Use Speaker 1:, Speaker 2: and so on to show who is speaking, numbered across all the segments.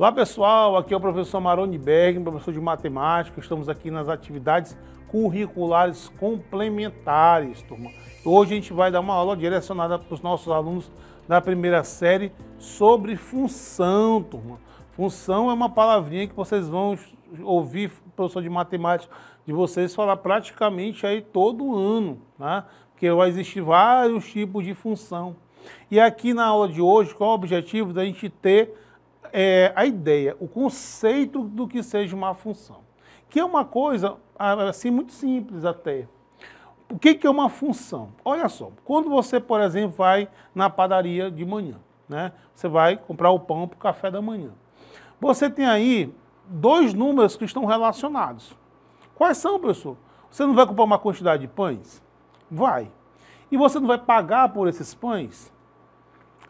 Speaker 1: Olá pessoal, aqui é o professor Maroni Berg, professor de matemática. Estamos aqui nas atividades curriculares complementares, turma. Hoje a gente vai dar uma aula direcionada para os nossos alunos da primeira série sobre função, turma. Função é uma palavrinha que vocês vão ouvir, professor de matemática, de vocês falar praticamente aí todo ano, né? Porque vai existir vários tipos de função. E aqui na aula de hoje, qual é o objetivo da gente ter é, a ideia, o conceito do que seja uma função. Que é uma coisa, assim, muito simples até. O que, que é uma função? Olha só, quando você, por exemplo, vai na padaria de manhã, né? Você vai comprar o pão para o café da manhã. Você tem aí dois números que estão relacionados. Quais são, professor? Você não vai comprar uma quantidade de pães? Vai. E você não vai pagar por esses pães?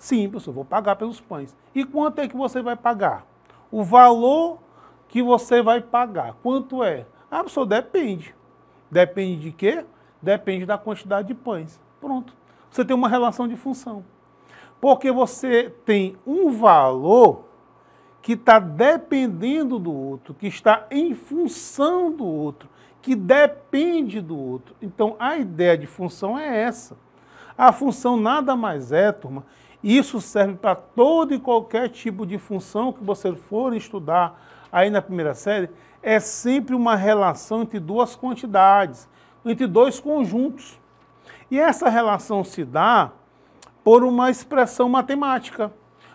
Speaker 1: Sim, professor, vou pagar pelos pães. E quanto é que você vai pagar? O valor que você vai pagar, quanto é? Ah, professor, depende. Depende de quê? Depende da quantidade de pães. Pronto. Você tem uma relação de função. Porque você tem um valor que está dependendo do outro, que está em função do outro, que depende do outro. Então, a ideia de função é essa. A função nada mais é, turma, isso serve para todo e qualquer tipo de função que você for estudar aí na primeira série. É sempre uma relação entre duas quantidades, entre dois conjuntos. E essa relação se dá por uma expressão matemática.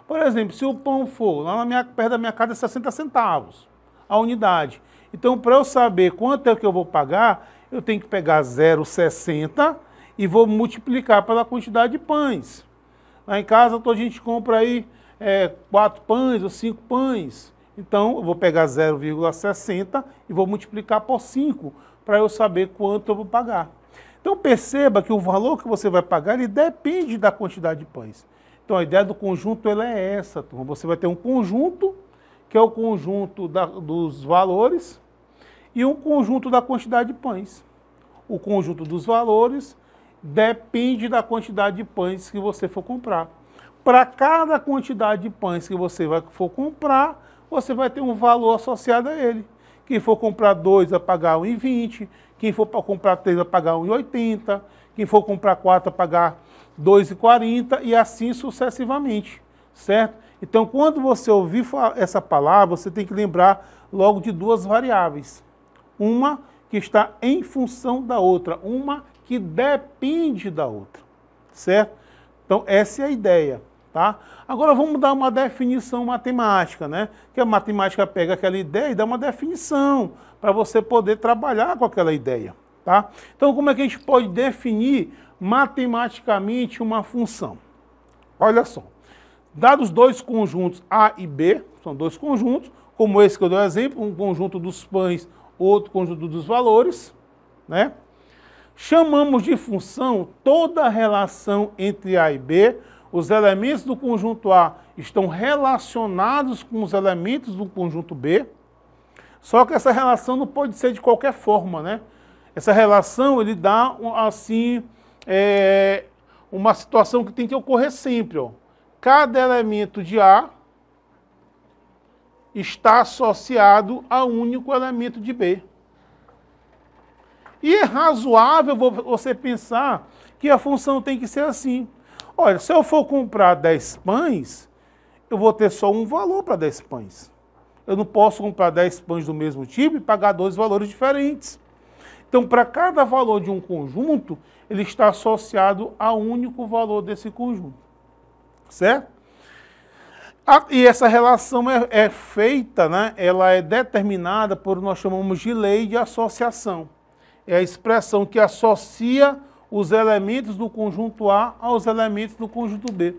Speaker 1: Por exemplo, se o pão for lá na minha, perto da minha casa é 60 centavos a unidade. Então, para eu saber quanto é que eu vou pagar, eu tenho que pegar 0,60 e vou multiplicar pela quantidade de pães. Lá em casa a gente compra aí é, quatro pães ou cinco pães. Então eu vou pegar 0,60 e vou multiplicar por 5 para eu saber quanto eu vou pagar. Então perceba que o valor que você vai pagar ele depende da quantidade de pães. Então a ideia do conjunto ela é essa, turma. Você vai ter um conjunto, que é o conjunto da, dos valores, e um conjunto da quantidade de pães. O conjunto dos valores depende da quantidade de pães que você for comprar. Para cada quantidade de pães que você vai, for comprar, você vai ter um valor associado a ele. Quem for comprar dois vai pagar 1,20, quem for comprar três vai pagar 1,80, quem for comprar quatro vai pagar 2,40 e assim sucessivamente, certo? Então, quando você ouvir essa palavra, você tem que lembrar logo de duas variáveis. Uma que está em função da outra, uma que depende da outra, certo? Então essa é a ideia, tá? Agora vamos dar uma definição matemática, né? Que a matemática pega aquela ideia e dá uma definição para você poder trabalhar com aquela ideia, tá? Então como é que a gente pode definir matematicamente uma função? Olha só, dados dois conjuntos A e B, são dois conjuntos, como esse que eu dou exemplo, um conjunto dos pães, outro conjunto dos valores, né? Chamamos de função toda a relação entre A e B. Os elementos do conjunto A estão relacionados com os elementos do conjunto B. Só que essa relação não pode ser de qualquer forma, né? Essa relação ele dá assim é, uma situação que tem que ocorrer sempre. Ó. Cada elemento de A está associado a um único elemento de B. E é razoável você pensar que a função tem que ser assim. Olha, se eu for comprar 10 pães, eu vou ter só um valor para 10 pães. Eu não posso comprar 10 pães do mesmo tipo e pagar dois valores diferentes. Então, para cada valor de um conjunto, ele está associado a um único valor desse conjunto. Certo? A, e essa relação é, é, feita, né? ela é determinada por nós chamamos de lei de associação é a expressão que associa os elementos do conjunto A aos elementos do conjunto B.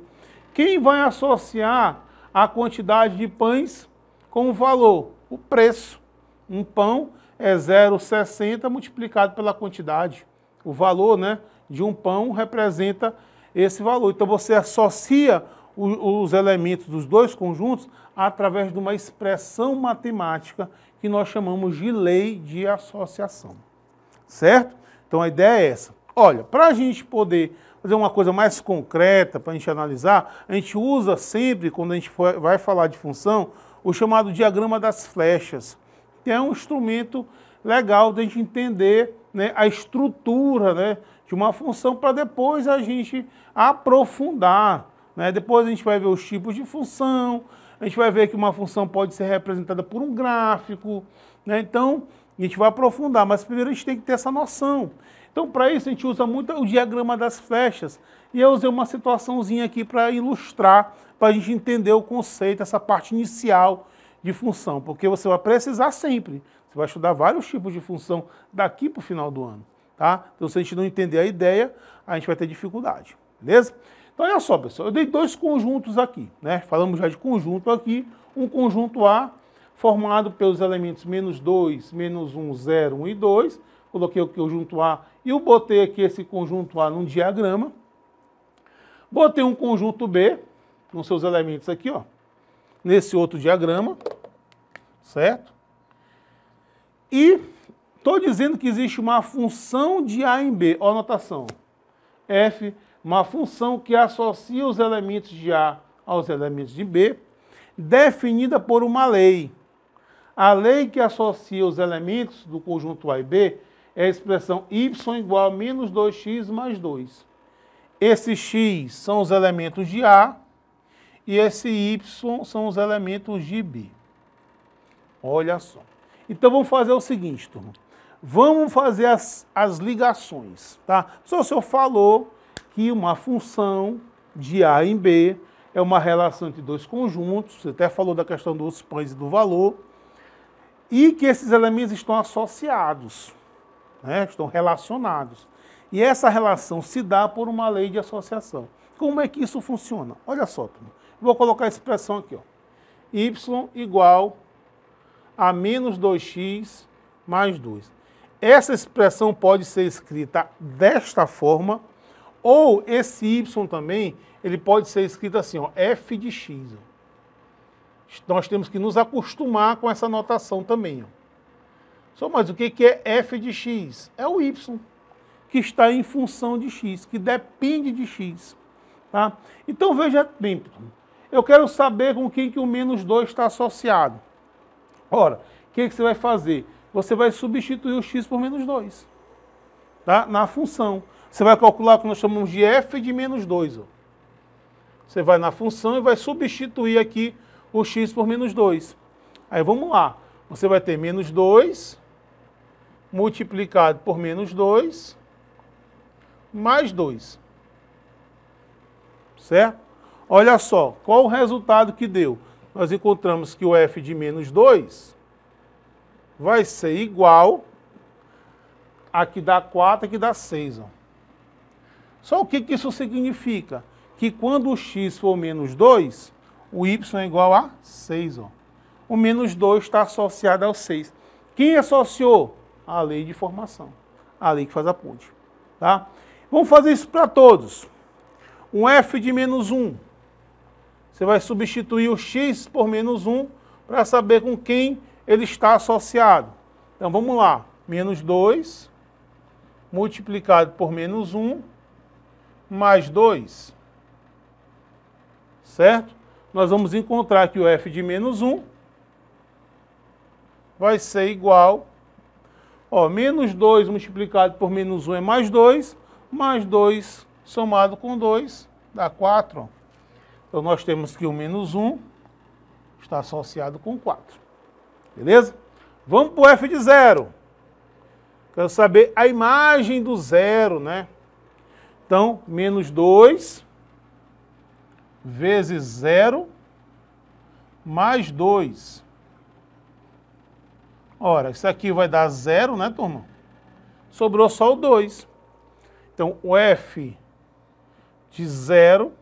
Speaker 1: Quem vai associar a quantidade de pães com o valor? O preço. Um pão é 0,60 multiplicado pela quantidade. O valor né, de um pão representa esse valor. Então você associa os elementos dos dois conjuntos através de uma expressão matemática que nós chamamos de lei de associação certo? Então a ideia é essa. Olha, para a gente poder fazer uma coisa mais concreta, para a gente analisar, a gente usa sempre, quando a gente for, vai falar de função, o chamado diagrama das flechas, que é um instrumento legal de a gente entender né, a estrutura né, de uma função para depois a gente aprofundar. Né? Depois a gente vai ver os tipos de função, a gente vai ver que uma função pode ser representada por um gráfico. Né. Então, a gente vai aprofundar, mas primeiro a gente tem que ter essa noção. Então, para isso, a gente usa muito o diagrama das flechas. E eu usei uma situaçãozinha aqui para ilustrar, para a gente entender o conceito, essa parte inicial de função, porque você vai precisar sempre. Você vai estudar vários tipos de função daqui para o final do ano. Tá? Então, se a gente não entender a ideia, a gente vai ter dificuldade. Beleza? Então, olha só, pessoal. Eu dei dois conjuntos aqui. Né? Falamos já de conjunto aqui. Um conjunto A formado pelos elementos menos 2, menos 1, 0, 1 e 2. Coloquei o conjunto A e eu botei aqui esse conjunto A num diagrama. Botei um conjunto B com seus elementos aqui, ó, nesse outro diagrama, certo? E estou dizendo que existe uma função de A em B, ó a notação, F, uma função que associa os elementos de A aos elementos de B, definida por uma lei. A lei que associa os elementos do conjunto A e B é a expressão y igual a menos 2x mais 2. Esse x são os elementos de A e esse y são os elementos de B. Olha só. Então vamos fazer o seguinte, turma. Vamos fazer as, as ligações, tá? Só o senhor falou que uma função de A em B é uma relação entre dois conjuntos, você até falou da questão dos pães e do valor, e que esses elementos estão associados, né? estão relacionados. E essa relação se dá por uma lei de associação. Como é que isso funciona? Olha só, vou colocar a expressão aqui, ó. y igual a menos 2x mais 2. Essa expressão pode ser escrita desta forma, ou esse y também, ele pode ser escrito assim, ó, f de x nós temos que nos acostumar com essa notação também. Só mais o que é f de x? É o y, que está em função de x, que depende de x. Tá? Então veja bem, eu quero saber com quem que o menos 2 está associado. Ora, o que, que você vai fazer? Você vai substituir o x por menos 2 tá? na função. Você vai calcular o que nós chamamos de f de menos 2. Ó. Você vai na função e vai substituir aqui o x por menos 2. Aí vamos lá. Você vai ter menos 2 multiplicado por menos 2 mais 2. Certo? Olha só, qual o resultado que deu? Nós encontramos que o f de menos 2 vai ser igual a que dá 4 e que dá 6. Ó. Só o que, que isso significa? Que quando o x for menos 2, o y é igual a 6. Ó. O menos 2 está associado ao 6. Quem associou? A lei de formação. A lei que faz a ponte. Tá? Vamos fazer isso para todos. Um f de menos 1. Você vai substituir o x por menos 1 para saber com quem ele está associado. Então vamos lá. Menos 2 multiplicado por menos 1 mais 2. Certo? nós vamos encontrar que o f de menos 1 vai ser igual, ó, menos 2 multiplicado por menos 1 é mais 2, mais 2 somado com 2 dá 4. Então nós temos que o menos 1 está associado com 4. Beleza? Vamos para o f de zero. Quero saber a imagem do zero, né? Então, menos 2 vezes 0, mais 2. Ora, isso aqui vai dar 0, né, turma? Sobrou só o 2. Então, o f de 0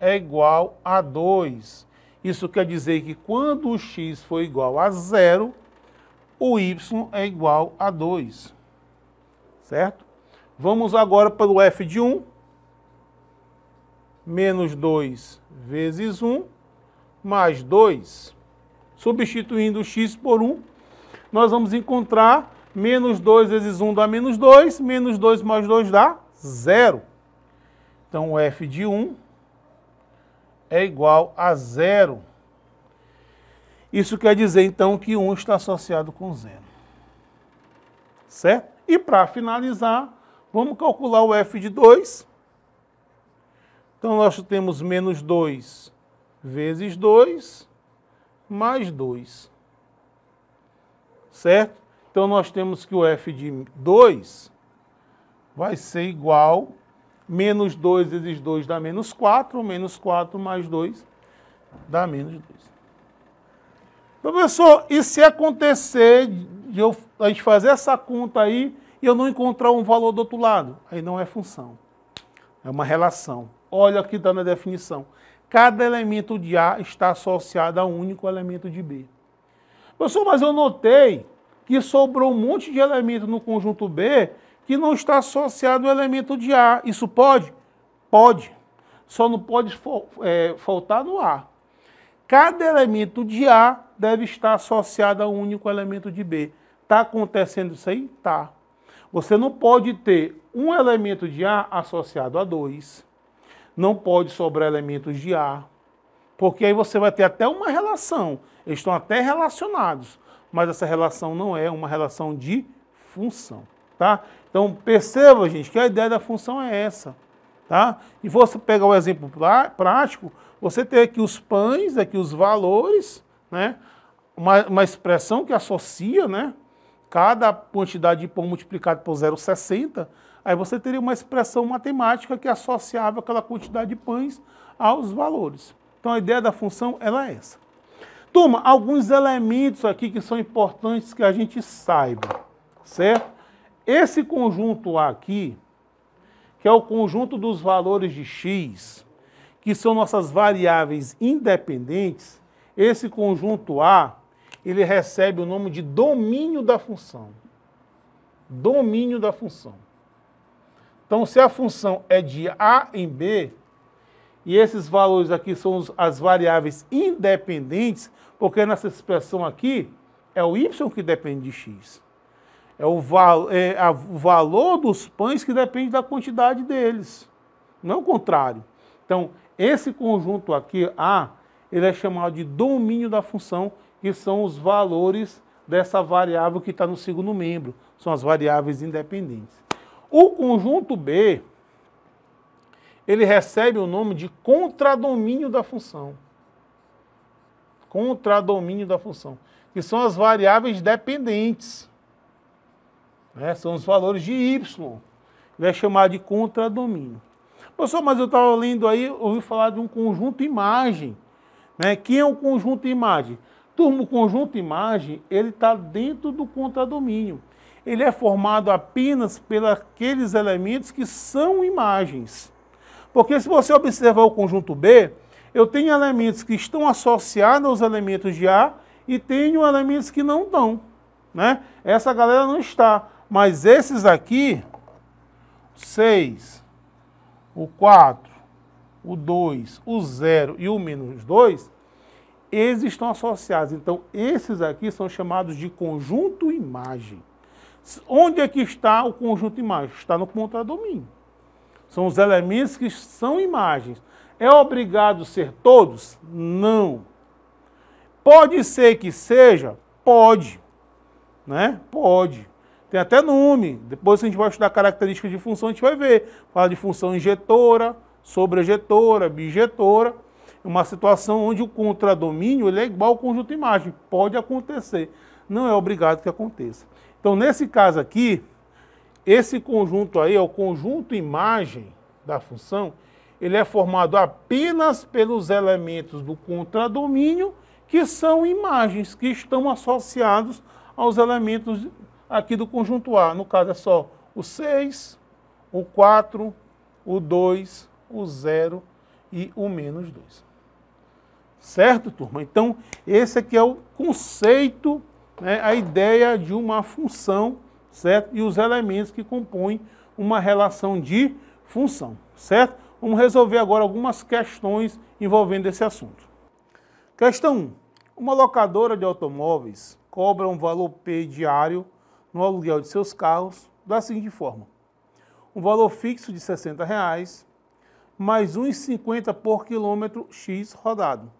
Speaker 1: é igual a 2. Isso quer dizer que quando o x for igual a 0, o y é igual a 2. Certo? Vamos agora para o f de 1. Um menos 2 vezes 1, mais 2. Substituindo x por 1, nós vamos encontrar menos 2 vezes 1 dá menos 2, menos 2 mais 2 dá 0. Então, o f de 1 é igual a 0. Isso quer dizer, então, que 1 está associado com 0. Certo? E para finalizar, vamos calcular o f de 2. Então nós temos menos 2 vezes 2, mais 2. Certo? Então nós temos que o f de 2 vai ser igual a menos 2 vezes 2 dá menos 4, menos 4 mais 2 dá menos 2. Professor, e se acontecer de eu, a gente fazer essa conta aí e eu não encontrar um valor do outro lado? Aí não é função, é uma relação. Olha o que está na definição. Cada elemento de A está associado a um único elemento de B. Professor, mas eu notei que sobrou um monte de elemento no conjunto B que não está associado ao elemento de A. Isso pode? Pode. Só não pode é, faltar no A. Cada elemento de A deve estar associado a um único elemento de B. Está acontecendo isso aí? Tá. Você não pode ter um elemento de A associado a dois não pode sobrar elementos de ar, porque aí você vai ter até uma relação, eles estão até relacionados, mas essa relação não é uma relação de função, tá? Então perceba, gente, que a ideia da função é essa, tá? E você pegar o exemplo prático, você tem aqui os pães, aqui os valores, né? Uma, uma expressão que associa, né? Cada quantidade de pão multiplicado por 0,60 Aí você teria uma expressão matemática que é associava aquela quantidade de pães aos valores. Então a ideia da função ela é essa. Turma, alguns elementos aqui que são importantes que a gente saiba, certo? Esse conjunto A aqui, que é o conjunto dos valores de x, que são nossas variáveis independentes, esse conjunto A, ele recebe o nome de domínio da função. Domínio da função. Então, se a função é de A em B, e esses valores aqui são as variáveis independentes, porque nessa expressão aqui é o y que depende de x. É o, val é a, o valor dos pães que depende da quantidade deles, não o contrário. Então, esse conjunto aqui, A, ele é chamado de domínio da função, que são os valores dessa variável que está no segundo membro, são as variáveis independentes. O conjunto B, ele recebe o nome de contradomínio da função. Contradomínio da função. Que são as variáveis dependentes. Né? São os valores de Y. Ele é chamado de contradomínio. Professor, mas eu estava lendo aí, ouvi falar de um conjunto imagem. Né? é um conjunto imagem? Turma, o conjunto imagem, ele está dentro do contradomínio ele é formado apenas pelos aqueles elementos que são imagens. Porque se você observar o conjunto B, eu tenho elementos que estão associados aos elementos de A e tenho elementos que não estão. Né? Essa galera não está, mas esses aqui, 6, o 4, o 2, o 0 e o menos 2, eles estão associados. Então, esses aqui são chamados de conjunto imagem. Onde é que está o conjunto imagem? Está no contradomínio. São os elementos que são imagens. É obrigado ser todos? Não. Pode ser que seja? Pode. Né? Pode. Tem até nome. Depois que a gente vai estudar características de função, a gente vai ver. Fala de função injetora, sobrejetora, bijetora. Uma situação onde o contradomínio ele é igual ao conjunto imagem. Pode acontecer. Não é obrigado que aconteça. Então, nesse caso aqui, esse conjunto aí, é o conjunto imagem da função, ele é formado apenas pelos elementos do contradomínio, que são imagens que estão associados aos elementos aqui do conjunto A. No caso é só o 6, o 4, o 2, o 0 e o menos 2. Certo, turma? Então, esse aqui é o conceito né, a ideia de uma função, certo? E os elementos que compõem uma relação de função, certo? Vamos resolver agora algumas questões envolvendo esse assunto. Questão 1. Uma locadora de automóveis cobra um valor P diário no aluguel de seus carros da seguinte forma. Um valor fixo de R$ 60,00 reais, mais 1,50 por quilômetro X rodado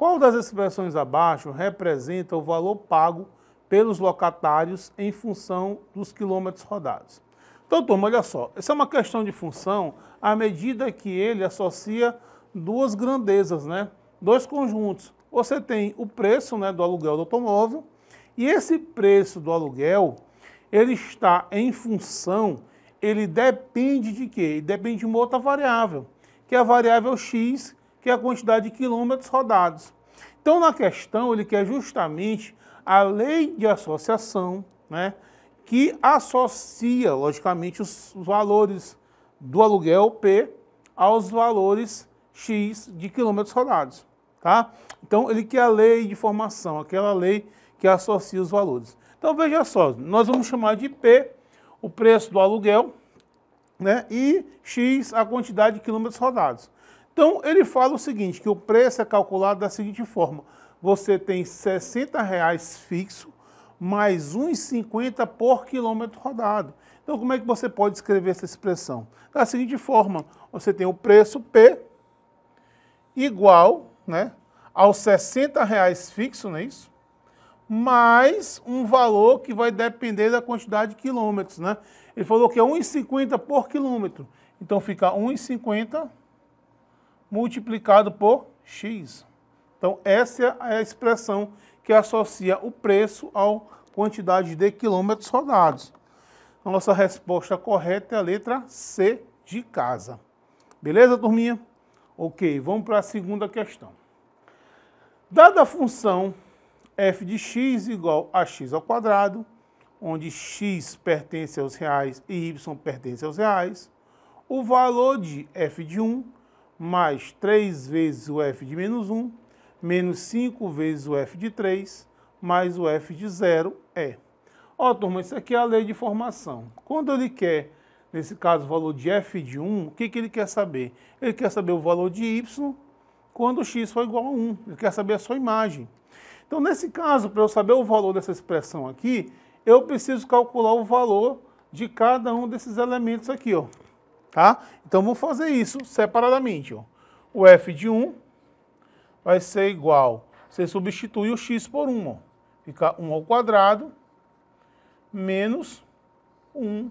Speaker 1: qual das expressões abaixo representa o valor pago pelos locatários em função dos quilômetros rodados? Então, turma, olha só, essa é uma questão de função à medida que ele associa duas grandezas, né? dois conjuntos. Você tem o preço né, do aluguel do automóvel e esse preço do aluguel, ele está em função, ele depende de quê? Ele depende de uma outra variável, que é a variável X, que é a quantidade de quilômetros rodados. Então, na questão, ele quer justamente a lei de associação, né, que associa, logicamente, os valores do aluguel P aos valores X de quilômetros rodados. Tá? Então, ele quer a lei de formação, aquela lei que associa os valores. Então, veja só, nós vamos chamar de P o preço do aluguel né, e X a quantidade de quilômetros rodados. Então ele fala o seguinte, que o preço é calculado da seguinte forma. Você tem 60 fixo, mais 1,50 por quilômetro rodado. Então como é que você pode escrever essa expressão? Da seguinte forma, você tem o preço P igual né, aos 60 fixo, não é isso? Mais um valor que vai depender da quantidade de quilômetros, né? Ele falou que é 1,50 por quilômetro. Então fica R$1,50 multiplicado por x. Então, essa é a expressão que associa o preço à quantidade de quilômetros rodados. A nossa resposta correta é a letra C de casa. Beleza, turminha? Ok, vamos para a segunda questão. Dada a função f de x igual a x ao quadrado, onde x pertence aos reais e y pertence aos reais, o valor de f de 1 mais 3 vezes o f de menos 1, menos 5 vezes o f de 3, mais o f de 0 é. Ó, oh, turma, isso aqui é a lei de formação. Quando ele quer, nesse caso, o valor de f de 1, o que, que ele quer saber? Ele quer saber o valor de y quando x for igual a 1. Ele quer saber a sua imagem. Então, nesse caso, para eu saber o valor dessa expressão aqui, eu preciso calcular o valor de cada um desses elementos aqui, ó tá? Então vamos fazer isso separadamente. Ó. O f de 1 vai ser igual, você substitui o x por 1, ó. fica 1 ao quadrado menos 1.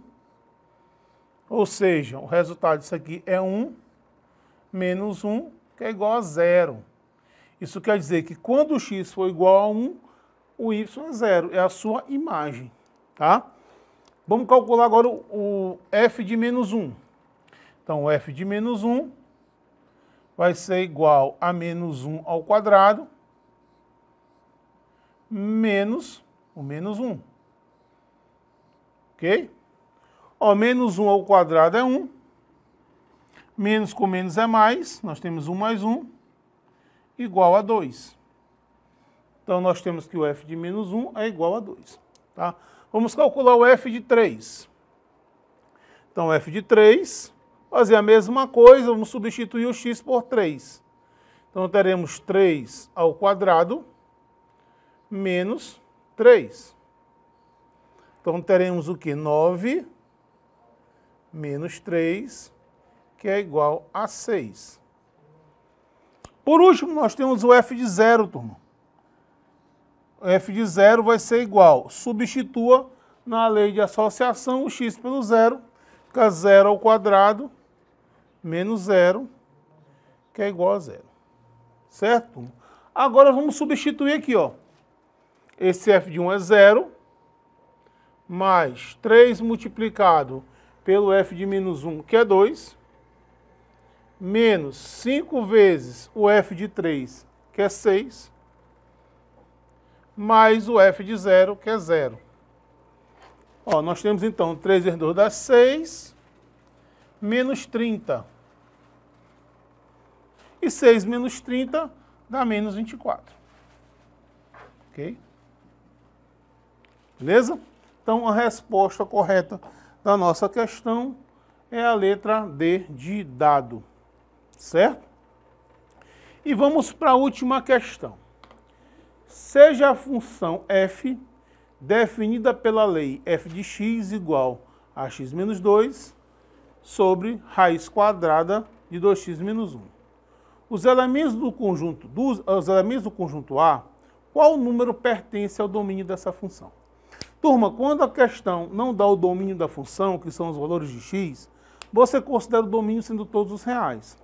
Speaker 1: Ou seja, o resultado disso aqui é 1 menos 1, que é igual a zero. Isso quer dizer que quando o x for igual a 1, o y é zero, é a sua imagem, tá? Vamos calcular agora o, o f de menos 1. Então, f de menos 1 vai ser igual a menos 1 ao quadrado menos o menos 1. Ok? Ó, menos 1 ao quadrado é 1. Menos com menos é mais. Nós temos 1 mais 1 igual a 2. Então, nós temos que o f de menos 1 é igual a 2. Tá? Vamos calcular o f de 3. Então, f de 3 fazer a mesma coisa, vamos substituir o x por 3. Então teremos 3 ao quadrado menos 3. Então teremos o quê? 9 menos 3, que é igual a 6. Por último, nós temos o f de zero, turma. O f de zero vai ser igual, substitua na lei de associação o x pelo zero, fica zero ao quadrado menos zero, que é igual a zero. Certo? Agora vamos substituir aqui, ó. Esse f de 1 é zero, mais 3 multiplicado pelo f de menos 1, que é 2, menos 5 vezes o f de 3, que é 6, mais o f de 0, que é zero. Ó, nós temos então 3 vezes 2 dá 6, menos 30. E 6 menos 30 dá menos 24. Ok? Beleza? Então, a resposta correta da nossa questão é a letra D de dado. Certo? E vamos para a última questão. Seja a função f definida pela lei f de x igual a x menos 2 sobre raiz quadrada de 2x menos 1. Os elementos do conjunto, dos, os elementos do conjunto A, qual número pertence ao domínio dessa função? Turma, quando a questão não dá o domínio da função, que são os valores de x, você considera o domínio sendo todos os reais.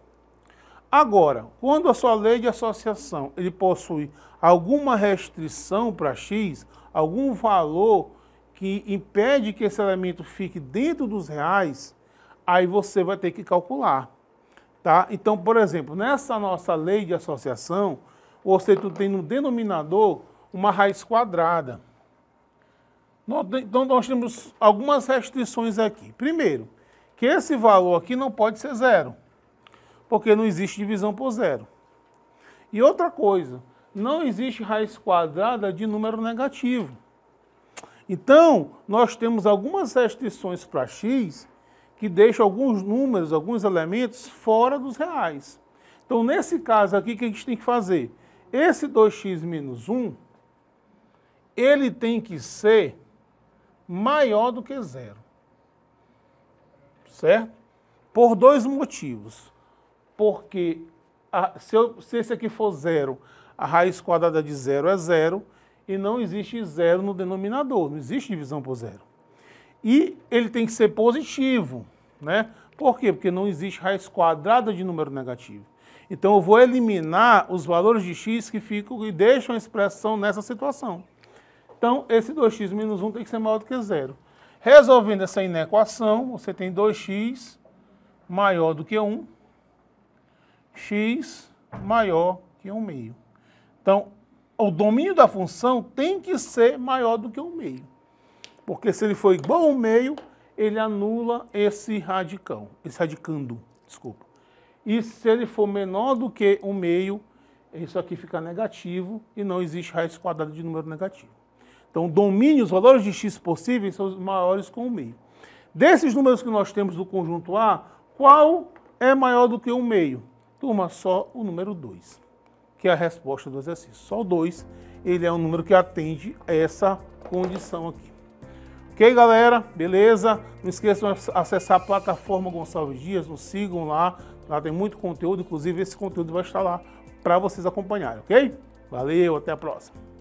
Speaker 1: Agora, quando a sua lei de associação ele possui alguma restrição para x, algum valor que impede que esse elemento fique dentro dos reais, aí você vai ter que calcular. Tá? Então, por exemplo, nessa nossa lei de associação, você tem no denominador uma raiz quadrada. Então, nós temos algumas restrições aqui. Primeiro, que esse valor aqui não pode ser zero, porque não existe divisão por zero. E outra coisa, não existe raiz quadrada de número negativo. Então, nós temos algumas restrições para x que deixa alguns números, alguns elementos fora dos reais. Então, nesse caso aqui, o que a gente tem que fazer? Esse 2x menos 1, ele tem que ser maior do que zero. Certo? Por dois motivos. Porque a, se, eu, se esse aqui for zero, a raiz quadrada de zero é zero, e não existe zero no denominador, não existe divisão por zero e ele tem que ser positivo, né? Por quê? Porque não existe raiz quadrada de número negativo. Então eu vou eliminar os valores de x que ficam e deixam a expressão nessa situação. Então esse 2x menos 1 tem que ser maior do que zero. Resolvendo essa inequação, você tem 2x maior do que 1, x maior que 1 meio. Então, o domínio da função tem que ser maior do que 1 meio. Porque se ele for igual ao meio, ele anula esse radicão esse radicando, desculpa. E se ele for menor do que o meio, isso aqui fica negativo e não existe raiz quadrada de número negativo. Então, domínio, os valores de x possíveis são os maiores com o meio. Desses números que nós temos do conjunto A, qual é maior do que o meio? Turma, só o número 2, que é a resposta do exercício. Só o 2, ele é um número que atende essa condição aqui. Ok, galera? Beleza? Não esqueçam de acessar a plataforma Gonçalves Dias, nos sigam lá. Lá tem muito conteúdo, inclusive esse conteúdo vai estar lá para vocês acompanharem, ok? Valeu, até a próxima.